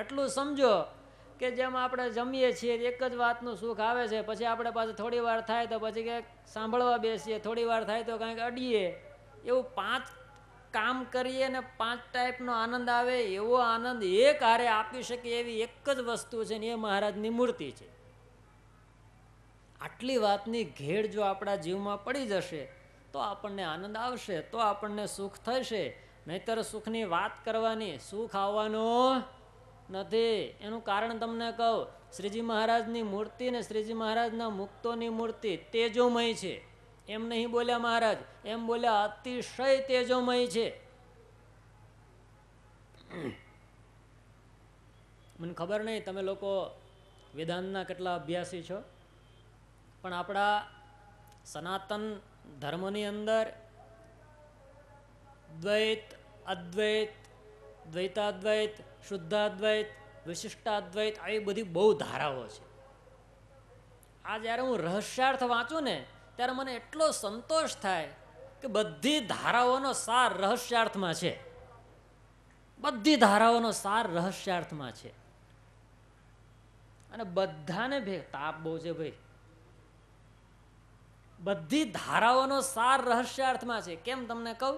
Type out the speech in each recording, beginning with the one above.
એટલું સમજો કે જેમ આપણે જમીએ છીએ એક જ વાતનું સુખ આવે છે પછી આપણે પાસે થોડી વાર થાય તો પછી ક્યાંક સાંભળવા બેસીએ થોડી વાર થાય તો કાંઈક અડીએ એવું પાંચ કામ કરીએ ને પાંચ ટાઈપનો આનંદ આવે એવો આનંદ એક હારે આપી શકે એવી એક જ વસ્તુ છે ને એ મહારાજની મૂર્તિ છે આટલી વાતની ઘેર જો આપણા જીવમાં પડી જશે તો આપણને આનંદ આવશે તો આપણને સુખ થશે નહીતર સુખની વાત કરવાની સુખ આવવાનો નથી એનું કારણ તમને કહું શ્રીજી મહારાજની મૂર્તિ ને શ્રીજી મહારાજના મુક્તોની મૂર્તિ તેજોમય છે એમ નહીં બોલ્યા મહારાજ એમ બોલ્યા અતિશય તેજોમય છે મને ખબર નહીં તમે લોકો વેદાંતના કેટલા અભ્યાસી છો પણ આપણા સનાતન ધર્મની અંદર દ્વૈત અદ્વૈત દ્વૈતાદ્વૈત શુદ્ધાદ્વૈત વિશિષ્ટાદ્વૈત આવી બધી બહુ ધારાઓ છે આ જ્યારે હું રહસ્યાર્થ વાંચું ને ત્યારે મને એટલો સંતોષ થાય કે બધી ધારાઓનો સાર રહસ્યાર્થમાં છે બધી ધારાઓનો સાર રહસ્યાર્થમાં છે અને બધાને ભે તાપ બહુ છે ભાઈ બધી ધારાઓનો સાર રહસ્યાર્થમાં છે કેમ તમને કહું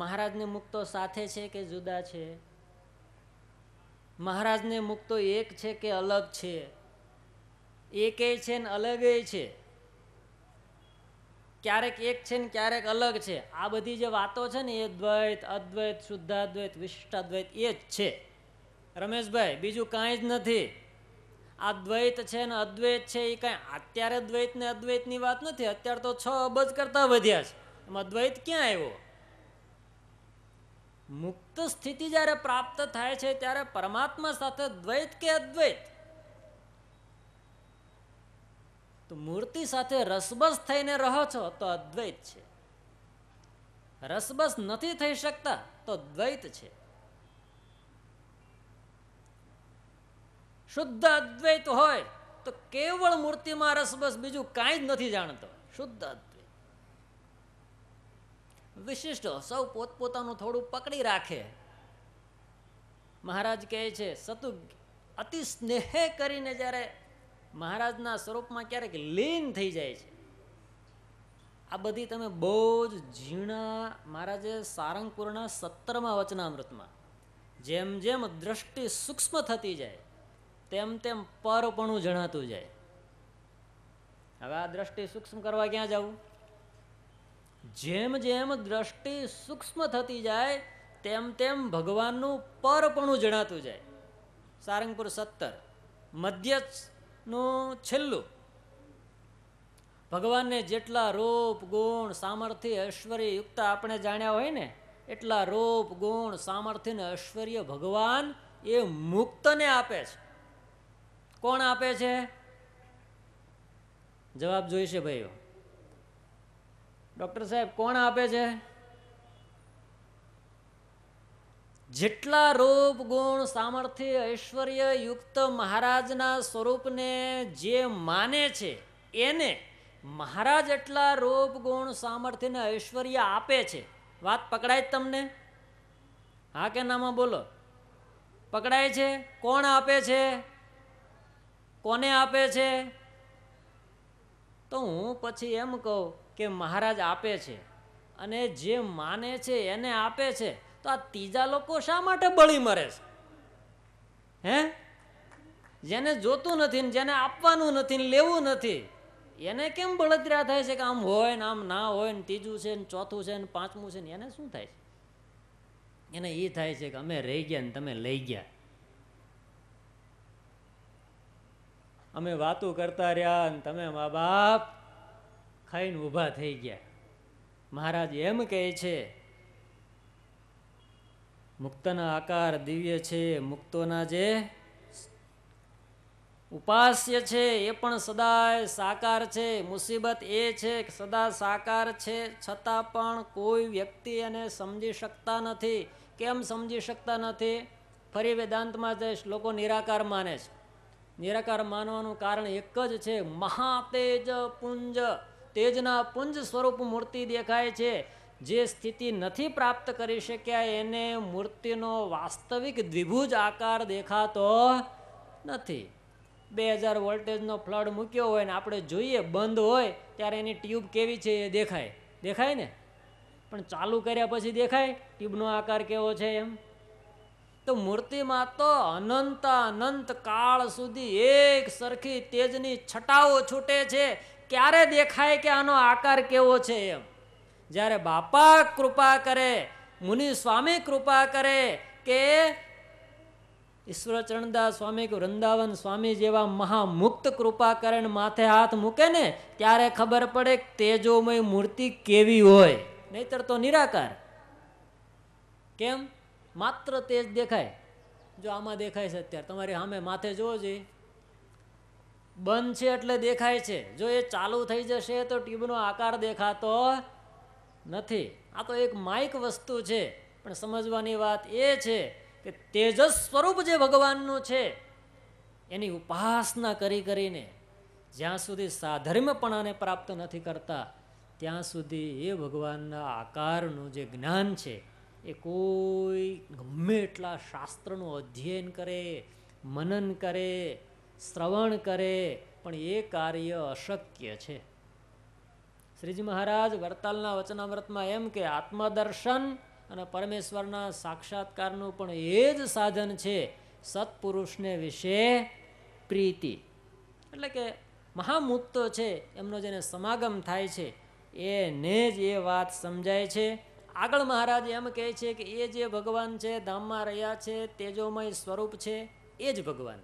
મહારાજને મુક્તો સાથે છે કે જુદા છે મહારાજને મુક્તો એક છે કે અલગ છે એકે છે ને અલગ છે ક્યારેક એક છે ને ક્યારેક અલગ છે આ બધી જે વાતો છે ને એ દ્વૈત અદ્વૈત શુદ્ધાદ્વૈત વિશિષ્ટાદ્વૈત એ જ છે રમેશભાઈ બીજું કાંઈ જ નથી આ દ્વૈત છે ને અદ્વૈત છે એ કાંઈ અત્યારે દ્વૈત ને અદ્વૈતની વાત નથી અત્યારે તો છ અબજ કરતા વધ્યા છે એમાં દ્વૈત ક્યાં આવ્યો મુક્ત સ્થિતિ જ્યારે પ્રાપ્ત થાય છે ત્યારે પરમાત્મા સાથે દ્વૈત કે અદ્વૈત તો મૂર્તિ સાથે રસબસ થઈને રહો છો તો અદ્વૈત છે રસબસ નથી થઈ શકતા તો દ્વૈત છે શુદ્ધ અદ્વૈત હોય તો કેવળ મૂર્તિમાં રસબસ બીજું કાંઈ જ નથી જાણતો શુદ્ધ અદ્વૈત વિશિષ્ટ સૌ પોતપોતાનું થોડું પકડી રાખે મહારાજ કહે છે સતુ અતિ સ્નેહે કરીને જ્યારે મહારાજના સ્વરૂપમાં ક્યારેક લીન થઈ જાય છે આ બધી તમે બહુ જ ઝીણા મહારાજે સારંગપુરના સત્તરમાં વચનામૃતમાં જેમ જેમ દ્રષ્ટિ સૂક્ષ્મ થતી જાય તેમ તેમ પરપણું જણાતું જાય હવે આ દ્રષ્ટિ સૂક્ષ્મ કરવા ક્યાં જવું જેમ જેમ દ્રષ્ટિ સૂક્ષ્મ થતી જાય તેમ તેમ ભગવાનનું પરપણું જણાતું જાય સારંગપુર સત્તર મધ્યનું છેલ્લું ભગવાનને જેટલા રોપ ગુણ સામર્થ્ય ઐશ્વર્ય યુક્ત આપણે જાણ્યા હોય ને એટલા રોપ ગુણ સામર્થ્ય ને ઐશ્વર્ય ભગવાન એ મુક્તને આપે છે કોણ આપે છે જવાબ જોઈશે ભાઈઓ ડૉક્ટર સાહેબ કોણ આપે છે જેટલા રૂપ ગુણ સામર્થ્ય ઐશ્વર્ય યુક્ત મહારાજના સ્વરૂપને જે માને છે એને મહારાજ એટલા રૂપ ગુણ સામર્થ્યને ઐશ્વર્ય આપે છે વાત પકડાય તમને હા કે નામાં બોલો પકડાય છે કોણ આપે છે કોને આપે છે તો હું પછી એમ કહું કે મહારાજ આપે છે અને જે માને છે એને આપે છે તો આ ત્રીજા લોકો શા માટે બળી મરે છે હે જેને જોતું નથી ને જેને આપવાનું નથી ને લેવું નથી એને કેમ બળતરા થાય છે કે આમ હોય ને આમ ના હોય ને ત્રીજું છે ને ચોથું છે ને પાંચમું છે ને એને શું થાય છે એને એ થાય છે કે અમે રહી ગયા ને તમે લઈ ગયા અમે વાતો કરતા રહ્યા અને તમે મા બાપ ખાઈને ઊભા થઈ ગયા મહારાજ એમ કહે છે મુક્તના આકાર દિવ્ય છે મુક્તોના જે ઉપાસ્ય છે એ પણ સદાય સાકાર છે મુસીબત એ છે કે સદા સાકાર છે છતાં પણ કોઈ વ્યક્તિ એને સમજી શકતા નથી કેમ સમજી શકતા નથી ફરી વેદાંતમાં જઈશ લોકો નિરાકાર માને છે નિરાકાર માનવાનું કારણ એક જ છે મહાતેજ પુંજ તેજના પુંજ સ્વરૂપ મૂર્તિ દેખાય છે જે સ્થિતિ નથી પ્રાપ્ત કરી શક્યા એને મૂર્તિનો વાસ્તવિક દ્વિભુજ આકાર દેખાતો નથી બે હજાર વોલ્ટેજનો ફ્લડ મૂક્યો હોય ને આપણે જોઈએ બંધ હોય ત્યારે એની ટ્યુબ કેવી છે એ દેખાય દેખાય ને પણ ચાલુ કર્યા પછી દેખાય ટ્યુબનો આકાર કેવો છે એમ તો મૂર્તિમાં તો અનંત અનંત કાળ સુધી એક સરખી તેજની છટાઓ છૂટે છે ક્યારે દેખાય કે આનો આકાર કેવો છે એમ જ્યારે બાપા કૃપા કરે મુનિ સ્વામી કૃપા કરે કે ઈશ્વરચરણદાસ સ્વામી કે વૃંદાવન સ્વામી જેવા મહામુક્ત કૃપા કરે ને માથે હાથ મૂકે ને ત્યારે ખબર પડે તેજોમય મૂર્તિ કેવી હોય નહીતર તો નિરાકાર કેમ માત્ર તેજ દેખાય જો આમાં દેખાય છે અત્યારે તમારી સામે માથે જોવો જોઈએ બંધ છે એટલે દેખાય છે જો એ ચાલુ થઈ જશે તો ટ્યુબનો આકાર દેખાતો નથી આ તો એક માઇક વસ્તુ છે પણ સમજવાની વાત એ છે કે તેજસ સ્વરૂપ જે ભગવાનનું છે એની ઉપાસના કરી કરીને જ્યાં સુધી સાધર્મપણાને પ્રાપ્ત નથી કરતા ત્યાં સુધી એ ભગવાનના આકારનું જે જ્ઞાન છે એ કોઈ ગમે એટલા શાસ્ત્રનું અધ્યયન કરે મનન કરે શ્રવણ કરે પણ એ કાર્ય અશક્ય છે શ્રીજી મહારાજ વરતાલના વચનામૃતમાં એમ કે આત્મદર્શન અને પરમેશ્વરના સાક્ષાત્કારનું પણ એ જ સાધન છે સત્પુરુષને વિશે પ્રીતિ એટલે કે મહામુત્તો છે એમનો જેને સમાગમ થાય છે એને જ એ વાત સમજાય છે આગળ મહારાજ એમ કહે છે કે એ જે ભગવાન છે ધામમાં રહ્યા છે તેજોમય સ્વરૂપ છે એ જ ભગવાન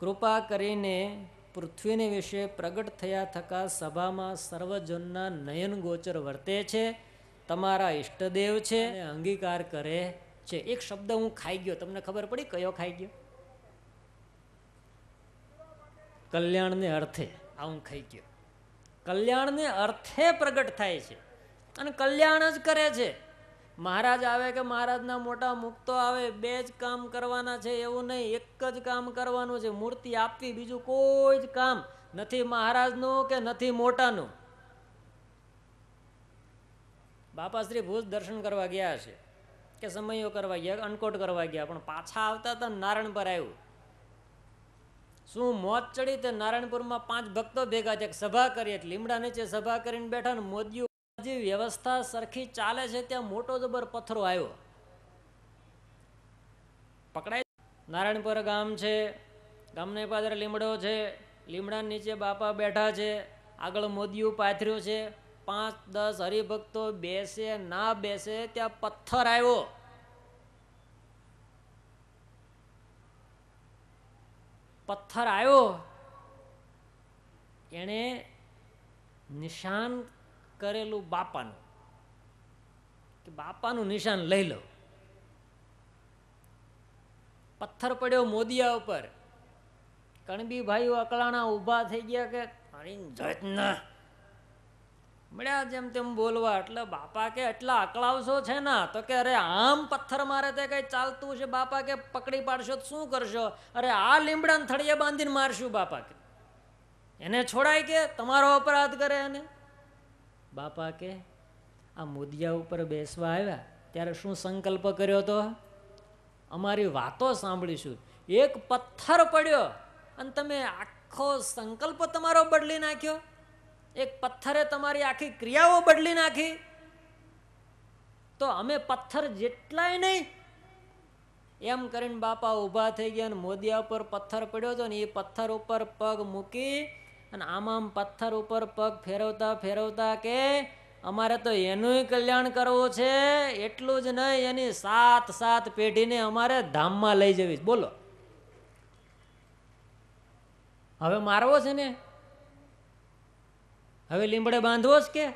કૃપા કરીને પૃથ્વીને વિશે પ્રગટ થયા થકા સભામાં સર્વજનના નયનગોચર વર્તે છે તમારા ઈષ્ટદેવ છે અને અંગીકાર કરે છે એક શબ્દ હું ખાઈ ગયો તમને ખબર પડી કયો ખાઈ ગયો કલ્યાણને અર્થે આ હું ખાઈ ગયો કલ્યાણને અર્થે પ્રગટ થાય છે અને કલ્યાણ જ કરે છે મહારાજ આવે કે મહારાજના મોટા મુક્તો આવે બે જ કામ કરવાના છે એવું નહીં એક જ કામ કરવાનું છે મૂર્તિ આપવી બીજું કોઈ જ કામ નથી મહારાજનું કે નથી મોટાનું બાપાશ્રી ભુજ દર્શન કરવા ગયા છે કે સમયો કરવા ગયા અનકોટ કરવા ગયા પણ પાછા આવતા હતા નારાયણ પર આવ્યું શું મોત ચડી તે નારાયણપુરમાં પાંચ ભક્તો ભેગા છે સભા કરી એટલે લીમડા નીચે સભા કરીને બેઠા ને મોદીઓ જે વ્યવસ્થા સરખી ચાલે છે ત્યાં મોટો જબર પથરો આવ્યો પકડાય નારાયણપુર ગામ છે ગામની પાદર લીમડો છે લીમડા નીચે બાપા બેઠા છે આગળ મોદીયું પાથર્યું છે પાંચ દસ હરિભક્તો બેસે ના બેસે ત્યાં પથ્થર આવ્યો પથ્થર આવ્યો એને નિશાન કરેલું બાપાનું કે બાપાનું નિશાન લઈ લો પથ્થર પડ્યો મોદિયા ઉપર કણબી ભાઈઓ અકળાણા ઊભા થઈ ગયા કે જતના મળ્યા જેમ તેમ બોલવા એટલે બાપા કે એટલા અકળાવશો છે ને તો કે અરે આમ પથ્થર મારે તે કઈ ચાલતું છે બાપા કે પકડી પાડશો તો શું કરશો અરે આ લીમડાને થળીએ બાંધીને મારશું બાપા કે એને છોડાય કે તમારો અપરાધ કરે એને બાપા કે આ મુદિયા ઉપર બેસવા આવ્યા ત્યારે શું સંકલ્પ કર્યો હતો અમારી વાતો સાંભળીશું એક પથ્થર પડ્યો અને તમે આખો સંકલ્પ તમારો બદલી નાખ્યો એક પથ્થરે તમારી આખી ક્રિયાઓ બદલી નાખી તો અમે પથ્થર જેટલાય નહીં એમ કરીને બાપા ઊભા થઈ ગયા અને મોદિયા ઉપર પથ્થર પડ્યો હતો ને એ પથ્થર ઉપર પગ મૂકી અને આમ આમ પથ્થર ઉપર પગ ફેરવતા ફેરવતા કે અમારે તો એનુંય કલ્યાણ કરવું છે એટલું જ નહીં એની સાત સાત પેઢીને અમારે ધામમાં લઈ જવી બોલો હવે મારવો છે ને હવે લીમડે બાંધવો જ કે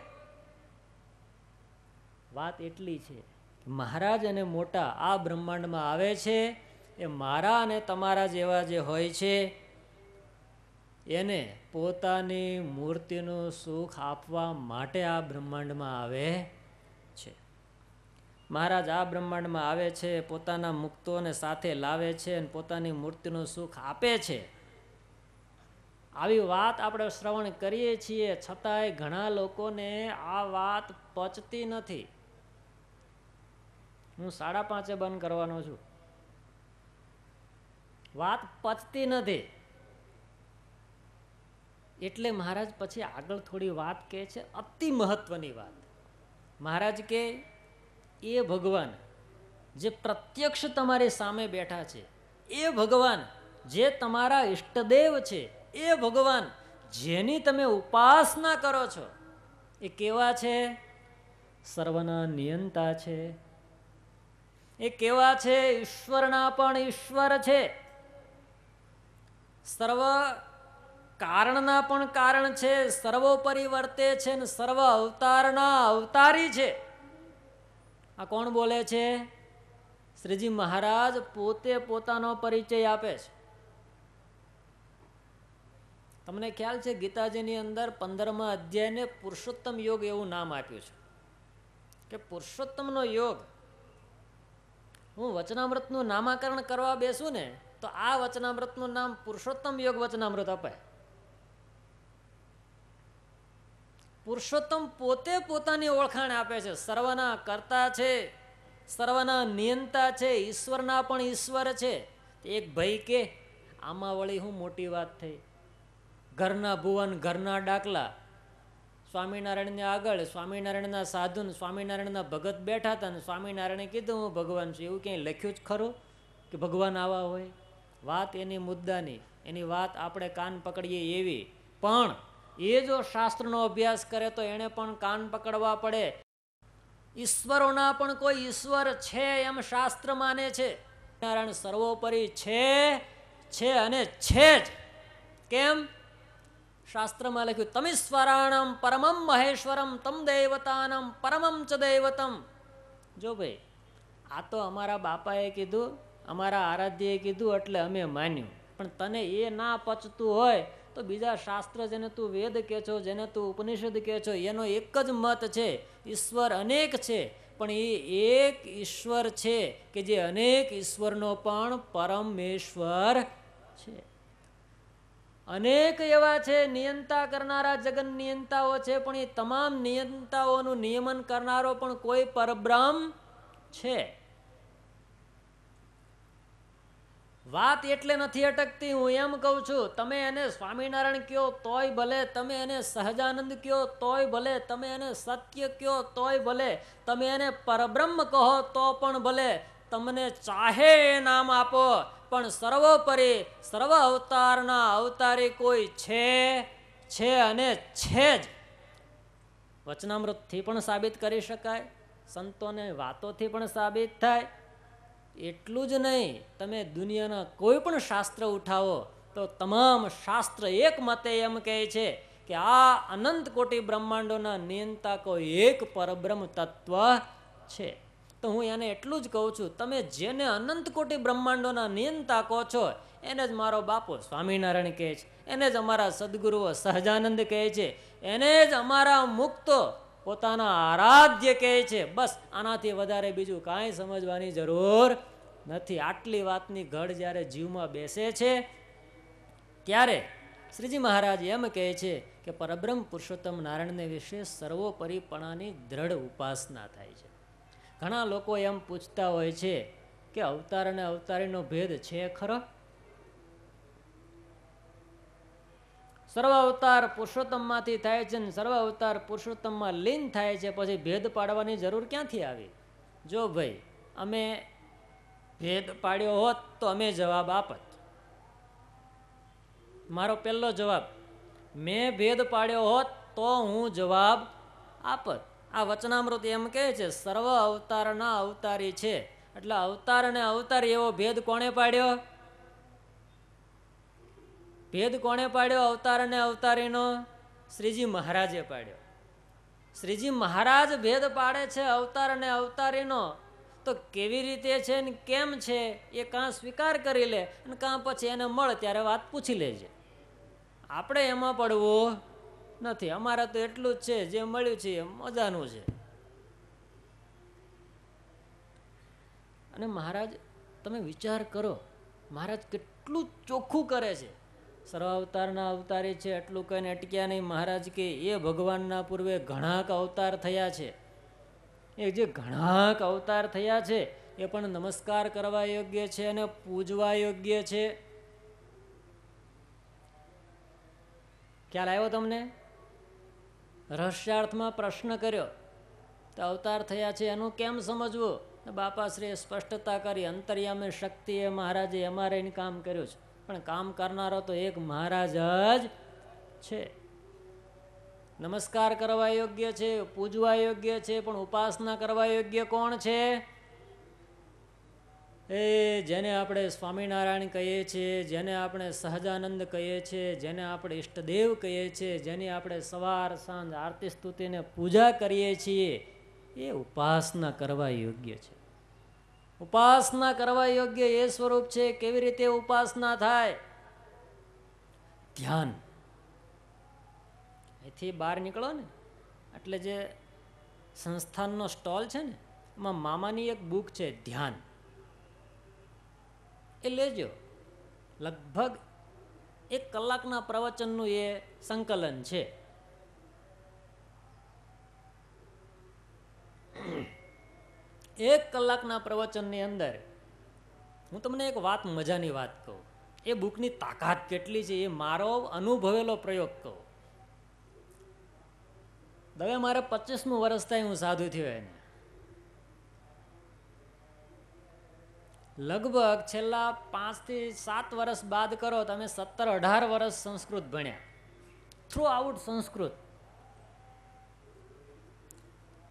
વાત એટલી છે મહારાજ અને મોટા આ બ્રહ્માંડમાં આવે છે એ મારા અને તમારા જેવા જે હોય છે એને પોતાની મૂર્તિનું સુખ આપવા માટે આ બ્રહ્માંડમાં આવે છે મહારાજ આ બ્રહ્માંડમાં આવે છે પોતાના મુક્તોને સાથે લાવે છે અને પોતાની મૂર્તિનું સુખ આપે છે આવી વાત આપણે શ્રવણ કરીએ છીએ છતાંય ઘણા લોકોને આ વાત પચતી નથી હું સાડા પાંચે બંધ કરવાનો છું વાત પચતી નથી એટલે મહારાજ પછી આગળ થોડી વાત કહે છે અતિ મહત્વની વાત મહારાજ કે એ ભગવાન જે પ્રત્યક્ષ તમારી સામે બેઠા છે એ ભગવાન જે તમારા ઇષ્ટદેવ છે એ ભગવાન જેની તમે ઉપાસના કરો છો એ કેવા છે સર્વના નિયંતા છે એ કેવા છે ઈશ્વરના પણ ઈશ્વર છે સર્વ કારણના પણ કારણ છે સર્વોપરી વર્તે છે ને સર્વ અવતારના અવતારી છે આ કોણ બોલે છે શ્રીજી મહારાજ પોતે પોતાનો પરિચય આપે છે તમને ખ્યાલ છે ગીતાજીની અંદર પંદરમા અધ્યાયને પુરુષોત્તમ યોગ એવું નામ આપ્યું છે કે પુરુષોત્તમનો યોગ હું વચનામૃતનું નામાકરણ કરવા બેસું ને તો આ વચનામૃતનું નામ પુરુષોત્તમ યોગ વચનામૃત અપાય પુરુષોત્તમ પોતે પોતાની ઓળખાણ આપે છે સર્વના કરતા છે સર્વના નિયંતા છે ઈશ્વરના પણ ઈશ્વર છે એક ભાઈ કે આમાં વળી હું મોટી વાત થઈ ઘરના ભુવન ઘરના ડાકલા સ્વામિનારાયણને આગળ સ્વામિનારાયણના સાધુન સ્વામિનારાયણના ભગત બેઠા હતા અને સ્વામિનારાયણે કીધું હું ભગવાન છું એવું ક્યાંય લખ્યું જ ખરું કે ભગવાન આવા હોય વાત એની મુદ્દાની એની વાત આપણે કાન પકડીએ એવી પણ એ જો શાસ્ત્રનો અભ્યાસ કરે તો એણે પણ કાન પકડવા પડે ઈશ્વરોના પણ કોઈ ઈશ્વર છે એમ શાસ્ત્ર માને છે નારાયણ સર્વોપરી છે છે અને છે જ કેમ શાસ્ત્રમાં લખ્યું તમિસ્વરાણમ પરમમ મહેશ્વરમ તમ દૈવતાનમ પરમમ ચ દૈવતમ જો ભાઈ આ તો અમારા બાપાએ કીધું અમારા આરાધ્યએ કીધું એટલે અમે માન્યું પણ તને એ ના પચતું હોય તો બીજા શાસ્ત્ર જેને તું વેદ કહે છો જેને તું ઉપનિષદ કહે છો એનો એક જ મત છે ઈશ્વર અનેક છે પણ એ એક ઈશ્વર છે કે જે અનેક ઈશ્વરનો પણ પરમેશ્વર છે અનેક એવા છે નિયંતા કરનારા જગન નિયંતાઓ છે પણ એ તમામ નિયંતાઓનું નિયમન કરનારો પણ કોઈ પરબ્રહ્મ છે વાત એટલે નથી અટકતી હું એમ કહું છું તમે એને સ્વામિનારાયણ કયો તોય ભલે તમે એને સહજાનંદ કયો તોય ભલે તમે એને સત્ય કયો તોય ભલે તમે એને પરબ્રહ્મ કહો તો પણ ભલે તમને ચાહે એ નામ આપો પણ સર્વોપરી સર્વ અવતારના અવતારી કોઈ છે છે અને છે જ વચનામૃતથી પણ સાબિત કરી શકાય સંતોને વાતોથી પણ સાબિત થાય એટલું જ નહીં તમે દુનિયાના કોઈ પણ શાસ્ત્ર ઉઠાવો તો તમામ શાસ્ત્ર એક મતે એમ કહે છે કે આ અનંત કોટી બ્રહ્માંડોના નિયંતા કોઈ એક પરબ્રહ્મ તત્વ છે તો હું એને એટલું જ કહું છું તમે જેને અનંત કોટી બ્રહ્માંડોના નિયંતા કહો છો એને જ મારો બાપો સ્વામિનારાયણ કહે છે એને જ અમારા સદગુરુઓ સહજાનંદ કહે છે એને જ અમારા મુક્તો પોતાના આરાધ્ય કહે છે બસ આનાથી વધારે બીજું કાંઈ સમજવાની જરૂર નથી આટલી વાતની ઘડ જ્યારે જીવમાં બેસે છે ત્યારે શ્રીજી મહારાજ એમ કહે છે કે પરબ્રહ્મ પુરુષોત્તમ નારાયણને વિશે સર્વોપરીપણાની દ્રઢ ઉપાસના થાય છે ઘણા લોકો એમ પૂછતા હોય છે કે અવતાર અને અવતારીનો ભેદ છે ખરો સર્વ અવતાર પુરુષોત્તમમાંથી થાય છે ને સર્વ અવતાર પુરુષોત્તમમાં લીન થાય છે પછી ભેદ પાડવાની જરૂર ક્યાંથી આવી જો ભાઈ અમે ભેદ પાડ્યો હોત તો અમે જવાબ આપત મારો પહેલો જવાબ મેં ભેદ પાડ્યો હોત તો હું જવાબ આપત આ વચનામૃત એમ કહે છે સર્વ અવતારના અવતારી છે એટલે અવતાર અને અવતારી એવો ભેદ કોણે પાડ્યો ભેદ કોણે પાડ્યો અવતાર અને અવતારીનો શ્રીજી મહારાજે પાડ્યો શ્રીજી મહારાજ ભેદ પાડે છે અવતાર અને અવતારીનો તો કેવી રીતે છે ને કેમ છે એ કાં સ્વીકાર કરી લે અને કાં પછી એને મળે ત્યારે વાત પૂછી લેજે આપણે એમાં પડવું નથી અમારે તો એટલું જ છે જે મળ્યું છે એ મજાનું છે અને મહારાજ તમે વિચાર કરો મહારાજ કેટલું ચોખ્ખું કરે છે સર્વાવતારના અવતારી છે એટલું કહીને અટક્યા નહીં મહારાજ કે એ ભગવાનના પૂર્વે ઘણાક અવતાર થયા છે એ જે ઘણાક અવતાર થયા છે એ પણ નમસ્કાર કરવા યોગ્ય છે અને પૂજવા યોગ્ય છે ખ્યાલ આવ્યો તમને રહસ્યાર્થમાં પ્રશ્ન કર્યો તો અવતાર થયા છે એનું કેમ સમજવું બાપાશ્રીએ સ્પષ્ટતા કરી અંતર્યામે શક્તિએ મહારાજે એમાં રહીને કામ કર્યું છે પણ કામ કરનારો તો એક મહારાજ જ છે નમસ્કાર કરવા યોગ્ય છે પૂજવા યોગ્ય છે પણ ઉપાસના કરવા યોગ્ય કોણ છે એ જેને આપણે સ્વામિનારાયણ કહીએ છીએ જેને આપણે સહજાનંદ કહીએ છીએ જેને આપણે ઇષ્ટદેવ કહીએ છીએ જેની આપણે સવાર સાંજ આરતી સ્તુતિને પૂજા કરીએ છીએ એ ઉપાસના કરવા યોગ્ય છે ઉપાસના કરવા યોગ્ય એ સ્વરૂપ છે કેવી રીતે ઉપાસના થાય ધ્યાન અહીંથી બહાર નીકળો ને એટલે જે સંસ્થાનનો સ્ટોલ છે ને એમાં મામાની એક બુક છે ધ્યાન એ લેજો લગભગ એક કલાકના પ્રવચનનું એ સંકલન છે એક કલાકના પ્રવચનની અંદર હું તમને એક વાત મજાની વાત કહું એ બુકની તાકાત કેટલી છે એ મારો અનુભવેલો પ્રયોગ કહું દવે મારે પચીસમું વર્ષ થાય હું સાધુ થયો એને લગભગ છેલ્લા પાંચથી સાત વર્ષ બાદ કરો તમે સત્તર અઢાર વર્ષ સંસ્કૃત ભણ્યા થ્રુ આઉટ સંસ્કૃત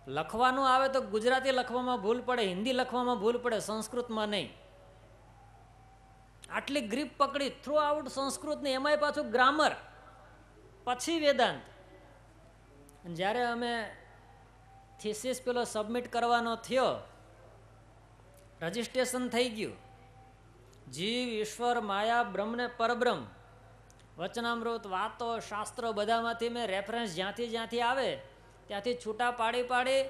લખવાનું આવે તો ગુજરાતી લખવામાં ભૂલ પડે હિન્દી લખવામાં ભૂલ પડે સંસ્કૃતમાં નહીં આટલી ગ્રીપ પકડી થ્રુ આઉટ સંસ્કૃતની એમાંય પાછું ગ્રામર પછી વેદાંત જ્યારે અમે થિસિસ પેલો સબમિટ કરવાનો થયો રજિસ્ટ્રેશન થઈ ગયું જીવ ઈશ્વર માયા બ્રહ્મને પરબ્રહ્મ વચનામૃત વાતો શાસ્ત્રો બધામાંથી મેં રેફરન્સ જ્યાંથી જ્યાંથી આવે ત્યાંથી છૂટા પાડી પાડી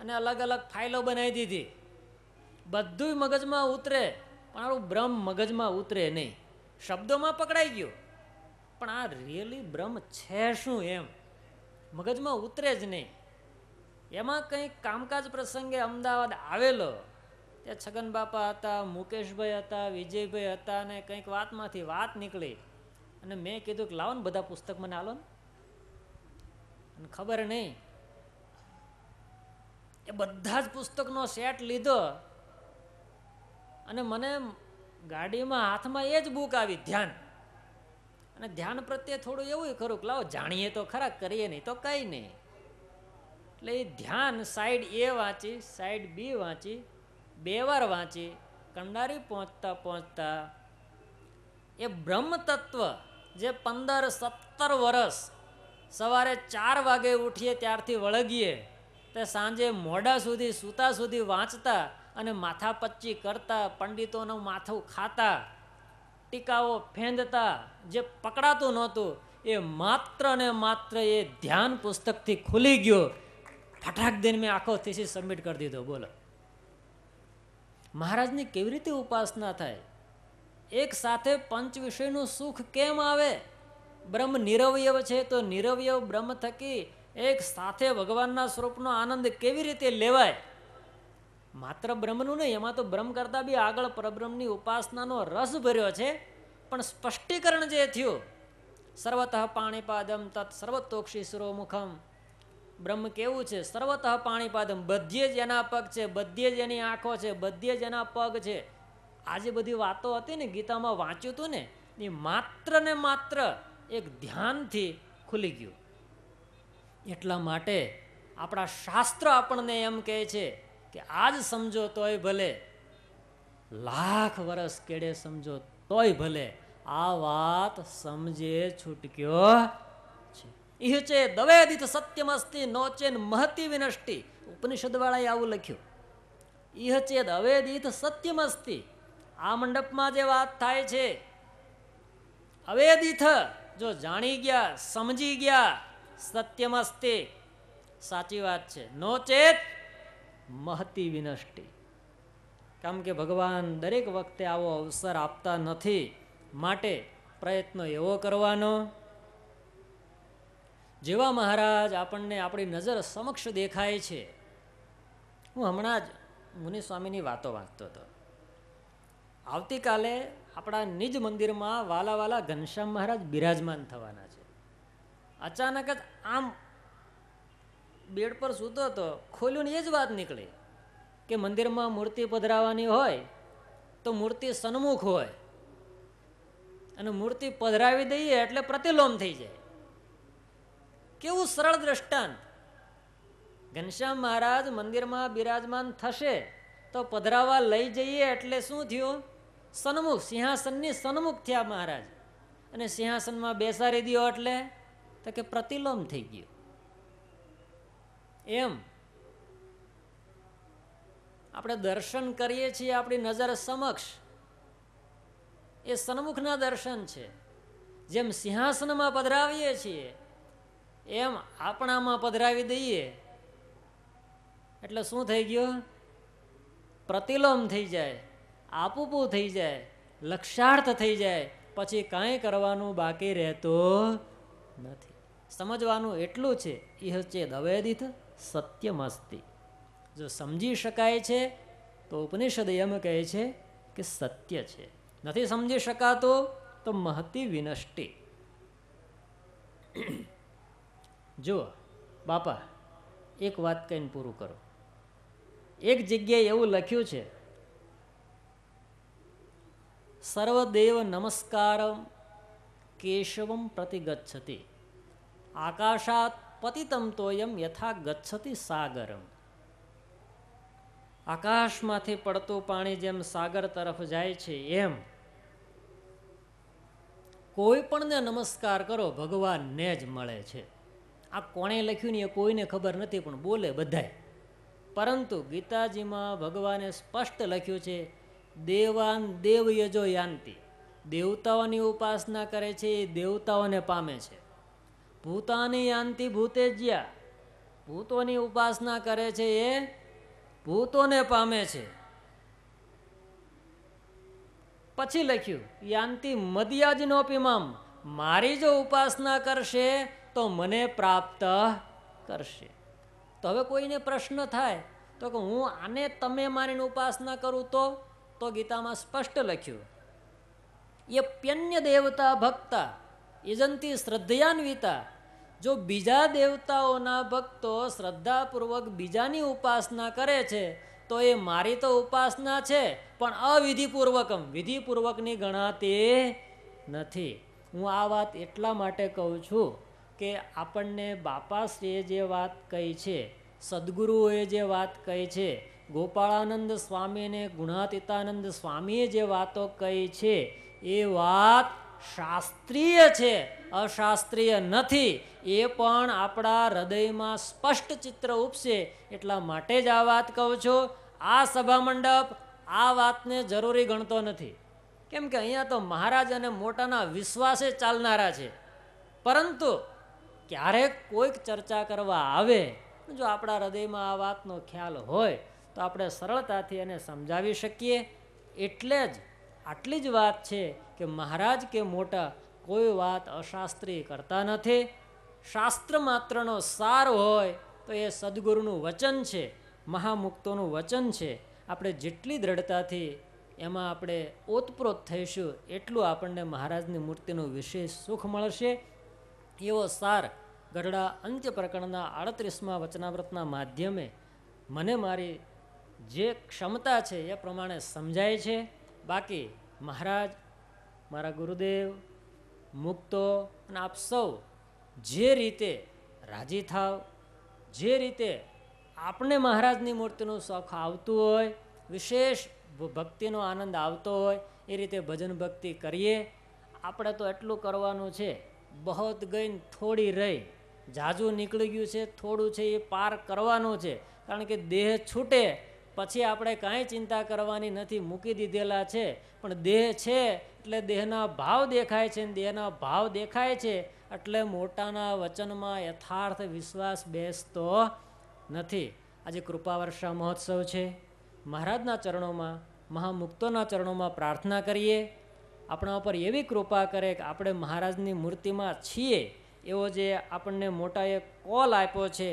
અને અલગ અલગ ફાઇલો બનાવી દીધી બધું મગજમાં ઉતરે પણ આપણું બ્રહ્મ મગજમાં ઉતરે નહીં શબ્દોમાં પકડાઈ ગયો પણ આ રિયલી બ્રહ્મ છે શું એમ મગજમાં ઉતરે જ નહીં એમાં કંઈક કામકાજ પ્રસંગે અમદાવાદ આવેલો ત્યાં છગન બાપા હતા મુકેશભાઈ હતા વિજયભાઈ હતા અને કંઈક વાતમાંથી વાત નીકળી અને મેં કીધું કે લાવો ને બધા પુસ્તક મને આલો ને ખબર નહીં એ બધા જ પુસ્તકનો સેટ લીધો અને મને ગાડીમાં હાથમાં એ જ બુક આવી ધ્યાન અને ધ્યાન પ્રત્યે થોડું એવું ખરું કે લાવો જાણીએ તો ખરા કરીએ નહીં તો કંઈ નહીં એટલે એ ધ્યાન સાઈડ એ વાંચી સાઈડ બી વાંચી બે વાર વાંચી કંડારી પહોંચતા પહોંચતા એ બ્રહ્મ તત્વ જે પંદર સત્તર વર્ષ સવારે ચાર વાગે ઉઠીએ ત્યારથી વળગીએ તે સાંજે મોડા સુધી સૂતા સુધી વાંચતા અને માથા પચ્ચી કરતા પંડિતોનું માથું ખાતા ટીકાઓ ફેંદતા જે પકડાતું નહોતું એ માત્ર ને માત્ર એ ધ્યાન પુસ્તકથી ખુલી ગયો ફટાક દિન મેં આખો થીસીસ સબમિટ કરી દીધો બોલો મહારાજની કેવી રીતે ઉપાસના થાય એક સાથે પંચ વિષયનું સુખ કેમ આવે બ્રહ્મ નિરવયવ છે તો નિરવયવ બ્રહ્મ થકી એક સાથે ભગવાનના સ્વરૂપનો આનંદ કેવી રીતે લેવાય માત્ર બ્રહ્મનું નહીં એમાં તો બ્રહ્મ કરતાં બી આગળ પરબ્રહ્મની ઉપાસનાનો રસ ભર્યો છે પણ સ્પષ્ટીકરણ જે થયું સર્વતઃ પાણીપાદમ તત્ સર્વતોક્ષી સુરોમુખમ બ્રહ્મ કેવું છે સર્વતઃ પાણીપાદમ બધે જ એના પગ છે બધે જ એની આંખો છે બધે જ એના પગ છે આ જે બધી વાતો હતી ને ગીતામાં વાંચ્યું હતું ને એ માત્ર ને માત્ર એક ધ્યાનથી ખુલી ગયું એટલા માટે આપણા શાસ્ત્ર આપણને એમ કહે છે કે આજ સમજો તોય ભલે લાખ વર્ષ કેડે સમજો તોય ભલે આ વાત સમજે છૂટક્યો છે ઇહ છે દવેદિત સત્યમસ્તી નોચેન મહતિ વિનષ્ટિ ઉપનિષદવાળાએ આવું લખ્યું ઇહ ચેદ અવેદિત સત્યમસ્તી આ મંડપમાં જે વાત થાય છે અવેદિત જો જાણી ગયા સમજી ગયા સત્યમસ્તે સાચી વાત છે નોચેત મહતી વિનષ્ટિ કારણ કે ભગવાન દરેક વખતે આવો અવસર આપતા નથી માટે પ્રયત્નો એવો કરવાનો જેવા મહારાજ આપણને આપણી નજર સમક્ષ દેખાય છે હું હમણાં જ મુનિ સ્વામીની વાતો વાંચતો હતો આવતીકાલે આપણા નિજ મંદિરમાં વાલા વાલા ઘનશ્યામ મહારાજ બિરાજમાન થવાના છે અચાનક જ આમ બેડ પર સૂતો હતો ખોલ્યું ને એ જ વાત નીકળી કે મંદિરમાં મૂર્તિ પધરાવાની હોય તો મૂર્તિ સન્મુખ હોય અને મૂર્તિ પધરાવી દઈએ એટલે પ્રતિલોમ થઈ જાય કેવું સરળ દ્રષ્ટાંત ઘનશ્યામ મહારાજ મંદિરમાં બિરાજમાન થશે તો પધરાવા લઈ જઈએ એટલે શું થયું સન્મુખ સિંહાસનની સન્મુખ થયા મહારાજ અને સિંહાસનમાં બેસાડી દો એટલે તો કે પ્રતિલોમ થઈ ગયો એમ આપણે દર્શન કરીએ છીએ આપણી નજર સમક્ષ એ સન્મુખના દર્શન છે જેમ સિંહાસનમાં પધરાવીએ છીએ એમ આપણામાં પધરાવી દઈએ એટલે શું થઈ ગયું પ્રતિલોમ થઈ જાય આપુપુ થઈ જાય લક્ષાર્થ થઈ જાય પછી કાંઈ કરવાનું બાકી રહેતું નથી સમજવાનું એટલું છે એ ચેદ અવેદિત સત્યમસ્તિ જો સમજી શકાય છે તો ઉપનિષદ એમ કહે છે કે સત્ય છે નથી સમજી શકાતો તો મહતિ વિનષ્ટિ જુઓ બાપા એક વાત કહીને પૂરું કરો એક જગ્યાએ એવું લખ્યું છે સર્વદેવ નમસ્કાર કેશવમ પ્રતિગચ્છતી આકાશાત પતિતમ તોયમ યથા ગચ્છતી સાગરમ આકાશમાંથી પડતું પાણી જેમ સાગર તરફ જાય છે એમ કોઈ પણને નમસ્કાર કરો ભગવાનને જ મળે છે આ કોણે લખ્યું ને એ કોઈને ખબર નથી પણ બોલે બધાય પરંતુ ગીતાજીમાં ભગવાને સ્પષ્ટ લખ્યું છે દેવાન દેવ યજો યાંતિ દેવતાઓની ઉપાસના કરે છે એ દેવતાઓને પામે છે ભૂતાની યાંતિ ભૂતે જ્યા ભૂતોની ઉપાસના કરે છે એ ભૂતોને પામે છે પછી લખ્યું યાંતિ પિમામ મારી જો ઉપાસના કરશે તો મને પ્રાપ્ત કરશે તો હવે કોઈને પ્રશ્ન થાય તો કે હું આને તમે મારીને ઉપાસના કરું તો તો ગીતામાં સ્પષ્ટ લખ્યું એ પ્યન્ય દેવતા ભક્તા યજંતી શ્રદ્ધયાન્વિતા જો બીજા દેવતાઓના ભક્તો શ્રદ્ધાપૂર્વક બીજાની ઉપાસના કરે છે તો એ મારી તો ઉપાસના છે પણ અવિધિપૂર્વકમ વિધિપૂર્વકની ગણાતી નથી હું આ વાત એટલા માટે કહું છું કે આપણને બાપાશ્રીએ જે વાત કહી છે સદગુરુઓએ જે વાત કહી છે ગોપાળાનંદ સ્વામીને ગુણાતીતાનંદ સ્વામીએ જે વાતો કહી છે એ વાત શાસ્ત્રીય છે અશાસ્ત્રીય નથી એ પણ આપણા હૃદયમાં સ્પષ્ટ ચિત્ર ઉપસે એટલા માટે જ આ વાત કહું છું આ સભા મંડપ આ વાતને જરૂરી ગણતો નથી કેમ કે અહીંયા તો મહારાજ અને મોટાના વિશ્વાસે ચાલનારા છે પરંતુ ક્યારેક કોઈક ચર્ચા કરવા આવે જો આપણા હૃદયમાં આ વાતનો ખ્યાલ હોય તો આપણે સરળતાથી એને સમજાવી શકીએ એટલે જ આટલી જ વાત છે કે મહારાજ કે મોટા કોઈ વાત અશાસ્ત્રી કરતા નથી શાસ્ત્ર માત્રનો સાર હોય તો એ સદગુરુનું વચન છે મહામુક્તોનું વચન છે આપણે જેટલી દ્રઢતાથી એમાં આપણે ઓતપ્રોત થઈશું એટલું આપણને મહારાજની મૂર્તિનું વિશેષ સુખ મળશે એવો સાર ગઢડા અંત્ય પ્રકરણના આડત્રીસમાં વચનાવ્રતના માધ્યમે મને મારી જે ક્ષમતા છે એ પ્રમાણે સમજાય છે બાકી મહારાજ મારા ગુરુદેવ મુક્તો અને આપ સૌ જે રીતે રાજી થાવ જે રીતે આપણે મહારાજની મૂર્તિનો શોખ આવતું હોય વિશેષ ભક્તિનો આનંદ આવતો હોય એ રીતે ભજન ભક્તિ કરીએ આપણે તો એટલું કરવાનું છે બહોત ગઈને થોડી રહી જાજુ નીકળી ગયું છે થોડું છે એ પાર કરવાનું છે કારણ કે દેહ છૂટે પછી આપણે કાંઈ ચિંતા કરવાની નથી મૂકી દીધેલા છે પણ દેહ છે એટલે દેહના ભાવ દેખાય છે દેહના ભાવ દેખાય છે એટલે મોટાના વચનમાં યથાર્થ વિશ્વાસ બેસતો નથી આજે કૃપાવર્ષા મહોત્સવ છે મહારાજના ચરણોમાં મહામુક્તોના ચરણોમાં પ્રાર્થના કરીએ આપણા ઉપર એવી કૃપા કરે કે આપણે મહારાજની મૂર્તિમાં છીએ એવો જે આપણને મોટાએ કોલ આપ્યો છે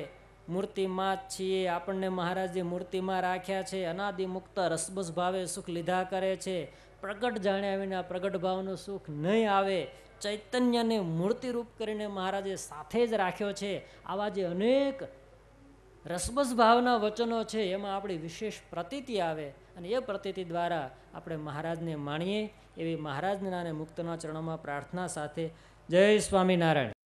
મૂર્તિમાં જ છીએ આપણને મહારાજે મૂર્તિમાં રાખ્યા છે અનાદિ મુક્ત રસબસ ભાવે સુખ લીધા કરે છે પ્રગટ જાણ્યા વિના પ્રગટ ભાવનું સુખ નહીં આવે ચૈતન્યને મૂર્તિરૂપ કરીને મહારાજે સાથે જ રાખ્યો છે આવા જે અનેક રસબસ ભાવના વચનો છે એમાં આપણી વિશેષ પ્રતીતિ આવે અને એ પ્રતીતિ દ્વારા આપણે મહારાજને માણીએ એવી મહારાજના અને મુક્તના ચરણોમાં પ્રાર્થના સાથે જય સ્વામિનારાયણ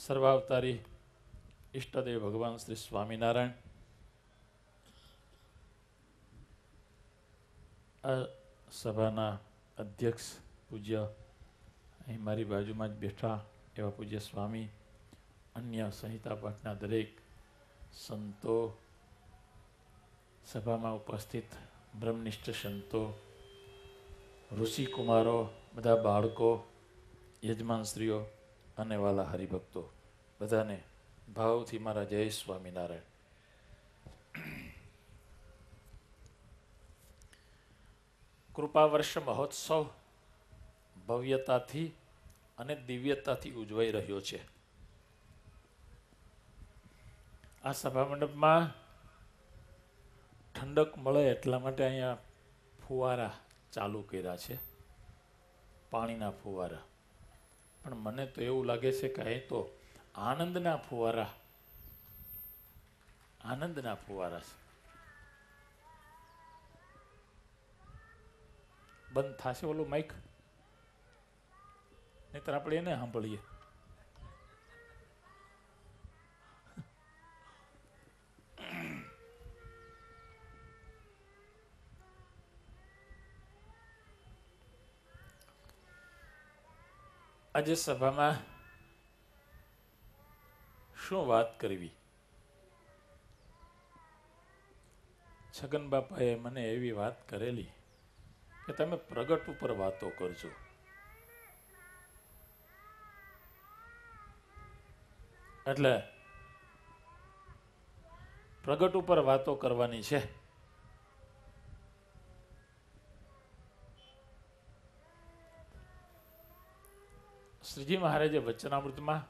સર્વાવતારી ઇષ્ટદેવ ભગવાન શ્રી સ્વામિનારાયણ આ સભાના અધ્યક્ષ પૂજ્ય અહીં મારી બાજુમાં જ બેઠા એવા પૂજ્ય સ્વામી અન્ય સંહિતા પાઠના દરેક સંતો સભામાં ઉપસ્થિત બ્રહ્મનિષ્ઠ સંતો ઋષિકુમારો બધા બાળકો યજમાનશ્રીઓ અને વાલા હરિભક્તો બધાને ભાવથી મારા જય સ્વામિનારાયણ કૃપા વર્ષ મહોત્સવ ભવ્યતાથી અને દિવ્યતાથી ઉજવાઈ રહ્યો છે આ સભામંડપમાં ઠંડક મળે એટલા માટે અહીંયા ફુવારા ચાલુ કર્યા છે પાણીના ફુવારા પણ મને તો એવું લાગે છે કે અહીં તો આનંદના ફુવારા આનંદના ફુવારા છે બંધ થશે ઓલું માઇક નહીતર આપણે એને સાંભળીએ આજે સભામાં શું વાત કરવી છગન બાપાએ મને એવી વાત કરેલી કે તમે પ્રગટ ઉપર વાતો કરજો એટલે પ્રગટ ઉપર વાતો કરવાની છે શ્રીજી મહારાજે વચનામૃતમાં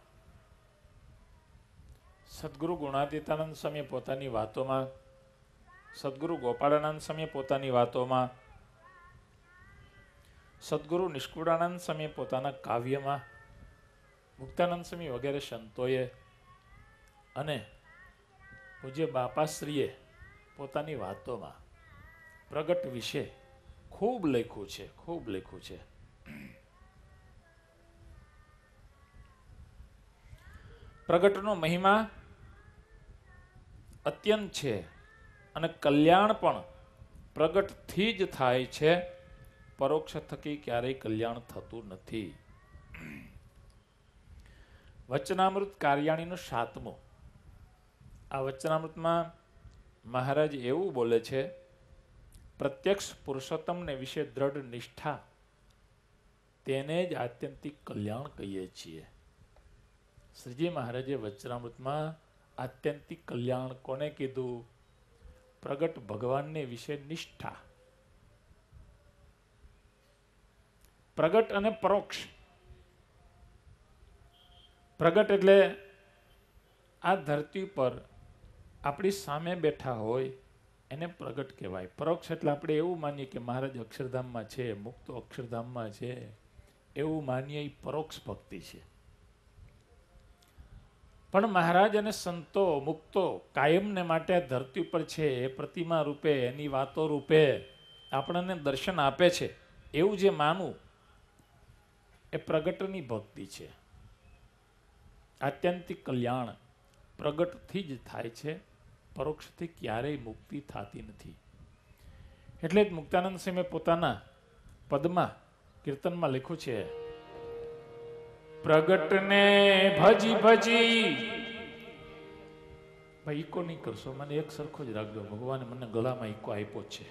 સદગુરુ ગુણાતીતાનંદ સમયે પોતાની વાતોમાં સદગુરુ ગોપાળાનંદ સમયે પોતાની વાતોમાં સદગુરુ નિષ્કુળાનંદ સમયે પોતાના કાવ્યમાં મુક્તાનંદ સમી વગેરે સંતોએ અને પૂજ્ય બાપાશ્રીએ પોતાની વાતોમાં પ્રગટ વિશે ખૂબ લખ્યું છે ખૂબ લખ્યું છે પ્રગટનો મહિમા અત્યંત છે અને કલ્યાણ પણ પ્રગટથી જ થાય છે પરોક્ષ થકી ક્યારેય કલ્યાણ થતું નથી વચનામૃત કાર્યાણીનો સાતમો આ વચનામૃતમાં મહારાજ એવું બોલે છે પ્રત્યક્ષ પુરુષોત્તમને વિશે દ્રઢ નિષ્ઠા તેને જ આત્યંતિક કલ્યાણ કહીએ છીએ શ્રીજી મહારાજે વચરામૃતમાં આત્યંતિક કલ્યાણ કોને કીધું પ્રગટ ભગવાનને વિશે નિષ્ઠા પ્રગટ અને પરોક્ષ પ્રગટ એટલે આ ધરતી પર આપણી સામે બેઠા હોય એને પ્રગટ કહેવાય પરોક્ષ એટલે આપણે એવું માનીએ કે મહારાજ અક્ષરધામમાં છે મુક્તો અક્ષરધામમાં છે એવું માનીએ એ પરોક્ષ ભક્તિ છે પણ મહારાજ અને સંતો મુક્તો કાયમને માટે ધરતી ઉપર છે એ પ્રતિમા રૂપે એની વાતો રૂપે આપણને દર્શન આપે છે એવું જે માનવું એ પ્રગટની ભક્તિ છે આત્યંતિક કલ્યાણ પ્રગટથી જ થાય છે પરોક્ષથી ક્યારેય મુક્તિ થતી નથી એટલે જ મુક્તાનંદ સિંહે પોતાના પદમાં કીર્તનમાં લખ્યું છે પ્રગટને ભજી ભજી ભાઈ ઇકો નહીં કરશો મને એક સરખો જ રાખજો ભગવાને મને ગળામાં ઇકો આપ્યો છે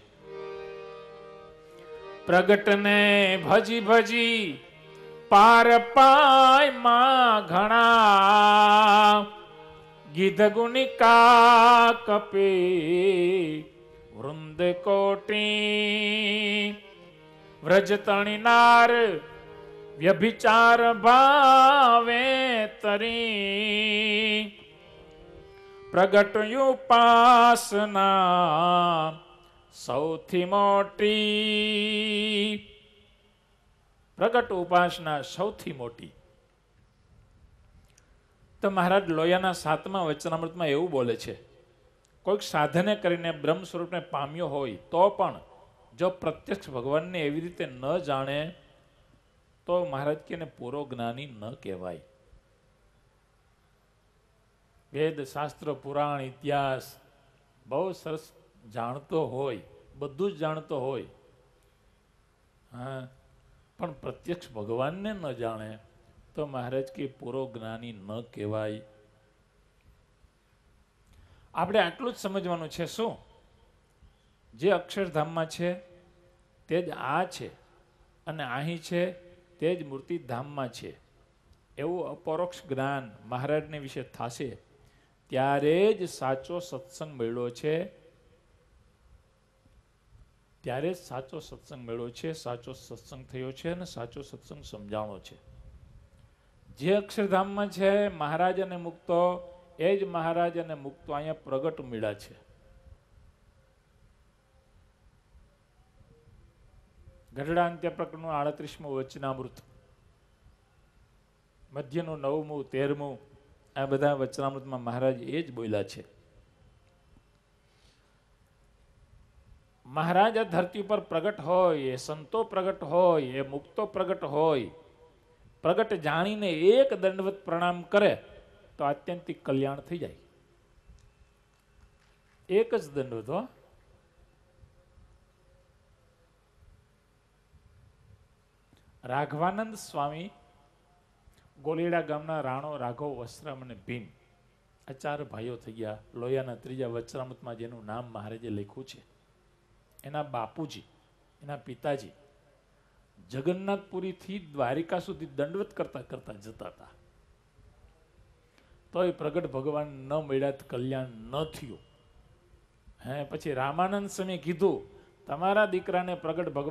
પ્રગટને ભજી ભજી પાર પાય માં ઘણા ગીધ ગુણિકા કપે વૃંદ કોટી વ્રજ તણિનાર નાર વ્યભિચાર ભાવે તરી પ્રગટ ઉપાસના સૌથી મોટી પ્રગટ ઉપાસના સૌથી મોટી તો મહારાજ લોયાના સાતમા વચનામૃતમાં એવું બોલે છે કોઈક સાધને કરીને બ્રહ્મ સ્વરૂપને પામ્યો હોય તો પણ જો પ્રત્યક્ષ ભગવાનને એવી રીતે ન જાણે તો મહારાજ કે પૂરો જ્ઞાની ન કહેવાય વેદ શાસ્ત્ર પુરાણ ઇતિહાસ બહુ સરસ જાણતો હોય બધું જ જાણતો હોય હા પણ પ્રત્યક્ષ ભગવાનને ન જાણે તો મહારાજ કે પૂરો જ્ઞાની ન કહેવાય આપણે આટલું જ સમજવાનું છે શું જે અક્ષરધામમાં છે તે જ આ છે અને અહીં છે તે જ મૂર્તિ ધામમાં છે એવું અપરોક્ષ જ્ઞાન મહારાજને વિશે થશે ત્યારે જ સાચો સત્સંગ મળ્યો છે ત્યારે જ સાચો સત્સંગ મળ્યો છે સાચો સત્સંગ થયો છે અને સાચો સત્સંગ સમજાણો છે જે અક્ષરધામમાં છે મહારાજ અને મુક્તો એ જ મહારાજ અને મુક્તો અહીંયા પ્રગટ મળ્યા છે ગઢડા અંત્ય પ્રકરણનું આડત્રીસમું વચનામૃત મધ્યનું નવમું તેરમું આ બધા વચનામૃતમાં મહારાજ એ જ બોલ્યા છે મહારાજ આ ધરતી ઉપર પ્રગટ હોય એ સંતો પ્રગટ હોય એ મુક્તો પ્રગટ હોય પ્રગટ જાણીને એક દંડવત પ્રણામ કરે તો આત્યંતિક કલ્યાણ થઈ જાય એક જ દંડવત હો રાઘવાનંદ સ્વામી ગોલીડા ગામના રાણો રાઘવ વસ્ત્રામ અને ભીમ આ ચાર ભાઈઓ થઈ ગયા લોયાના ત્રીજા વચ્રામૃતમાં જેનું નામ મહારાજે લખ્યું છે એના બાપુજી એના પિતાજી જગન્નાથપુરીથી દ્વારિકા સુધી દંડવત કરતા કરતા જતા હતા તોય પ્રગટ ભગવાન ન મળ્યા કલ્યાણ ન થયું હે પછી રામાનંદ સ્વામી કીધું તમારા દીકરાને પ્રગટ ભગવાન